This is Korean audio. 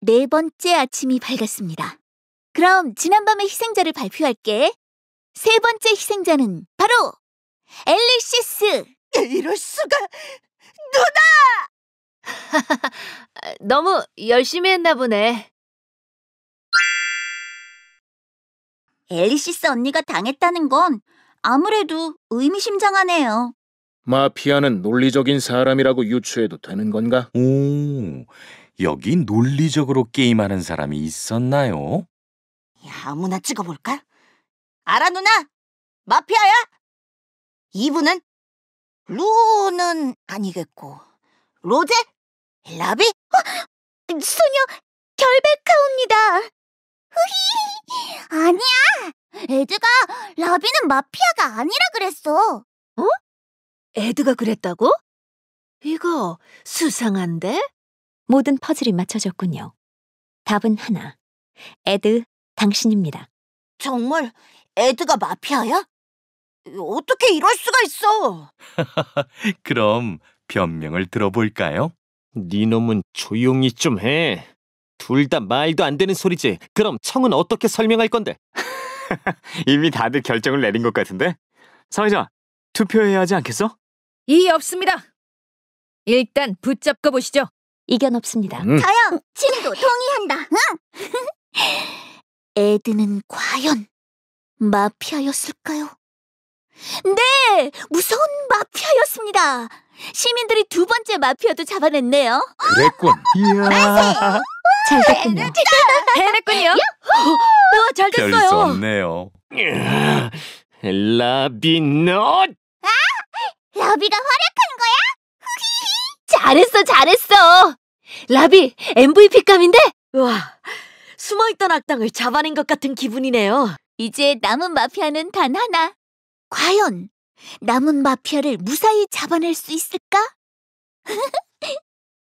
네 번째 아침이 밝았습니다. 그럼 지난밤의 희생자를 발표할게. 세 번째 희생자는 바로 엘리시스! 이럴 수가! 누나! 너무 열심히 했나 보네. 엘리시스 언니가 당했다는 건 아무래도 의미심장하네요. 마피아는 논리적인 사람이라고 유추해도 되는 건가? 오, 여기 논리적으로 게임하는 사람이 있었나요? 야, 아무나 찍어볼까? 알아 누나! 마피아야! 이분은? 루는 아니겠고 로제? 라비? 어? 소녀 결백하옵니다 흐히 아니야 에드가 라비는 마피아가 아니라 그랬어 어? 에드가 그랬다고? 이거 수상한데? 모든 퍼즐이 맞춰졌군요. 답은 하나. 에드, 당신입니다. 정말 에드가 마피아야? 어떻게 이럴 수가 있어? 그럼 변명을 들어볼까요? 네 놈은 조용히 좀 해. 둘 다 말도 안 되는 소리지. 그럼 청은 어떻게 설명할 건데? 이미 다들 결정을 내린 것 같은데? 사회자, 투표해야 하지 않겠어? 이 없습니다. 일단 붙잡고 보시죠. 이견 없습니다. 음. 저요! 친구 음. 동의한다! 응! 에드는 과연 마피아였을까요? 네! 무서운 마피아였습니다! 시민들이 두 번째 마피아도 잡아냈네요. 그랬군. 이야. 네! 잘 됐군요. 네, 해냈군요. 우잘 됐어요. 별수 없네요. 라비넛! 아! 라비가 활약한 거야? 잘했어, 잘했어! 라비, MVP감인데? 우와, 숨어있던 악당을 잡아낸 것 같은 기분이네요. 이제 남은 마피아는 단 하나. 과연 남은 마피아를 무사히 잡아낼 수 있을까?